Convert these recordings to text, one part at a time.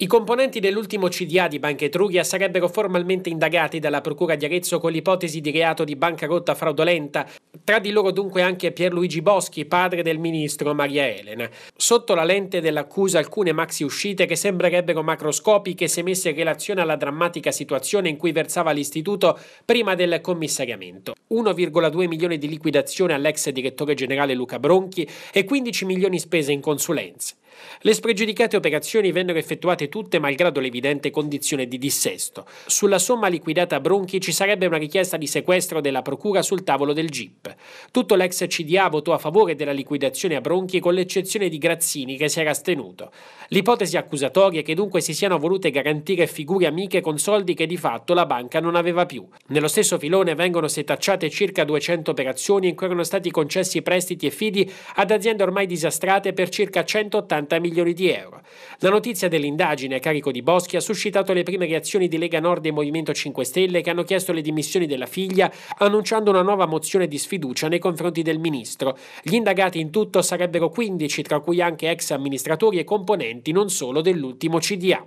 I componenti dell'ultimo CDA di Banca Etruria sarebbero formalmente indagati dalla Procura di Arezzo con l'ipotesi di reato di bancarotta fraudolenta, tra di loro dunque anche Pierluigi Boschi, padre del ministro Maria Elena. Sotto la lente dell'accusa alcune maxi uscite che sembrerebbero macroscopiche se messe in relazione alla drammatica situazione in cui versava l'istituto prima del commissariamento. 1,2 milioni di liquidazione all'ex direttore generale Luca Bronchi e 15 milioni spese in consulenze. Le spregiudicate operazioni vennero effettuate tutte malgrado l'evidente condizione di dissesto. Sulla somma liquidata a Bronchi ci sarebbe una richiesta di sequestro della procura sul tavolo del GIP. Tutto l'ex CDA votò a favore della liquidazione a Bronchi con l'eccezione di Grazzini che si era astenuto. L'ipotesi accusatoria è che dunque si siano volute garantire figure amiche con soldi che di fatto la banca non aveva più. Nello stesso filone vengono setacciate circa 200 operazioni in cui erano stati concessi prestiti e fidi ad aziende ormai disastrate per circa 180 70 milioni di euro. La notizia dell'indagine a carico di Boschi ha suscitato le prime reazioni di Lega Nord e Movimento 5 Stelle che hanno chiesto le dimissioni della figlia annunciando una nuova mozione di sfiducia nei confronti del ministro. Gli indagati in tutto sarebbero 15, tra cui anche ex amministratori e componenti non solo dell'ultimo CDA.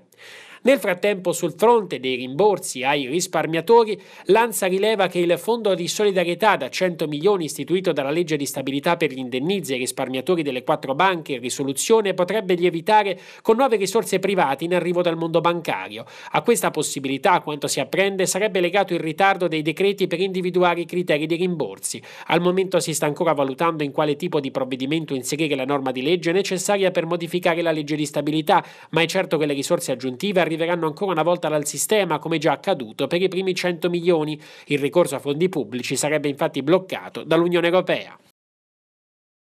Nel frattempo sul fronte dei rimborsi ai risparmiatori, l'ANSA rileva che il fondo di solidarietà da 100 milioni istituito dalla legge di stabilità per gli indennizi ai risparmiatori delle quattro banche in risoluzione potrebbe lievitare con nuove risorse private in arrivo dal mondo bancario. A questa possibilità, a quanto si apprende, sarebbe legato il ritardo dei decreti per individuare i criteri dei rimborsi. Al momento si sta ancora valutando in quale tipo di provvedimento inserire la norma di legge necessaria per modificare la legge di stabilità, ma è certo che le risorse aggiuntive arrivano arriveranno ancora una volta dal sistema, come già accaduto per i primi 100 milioni. Il ricorso a fondi pubblici sarebbe infatti bloccato dall'Unione Europea.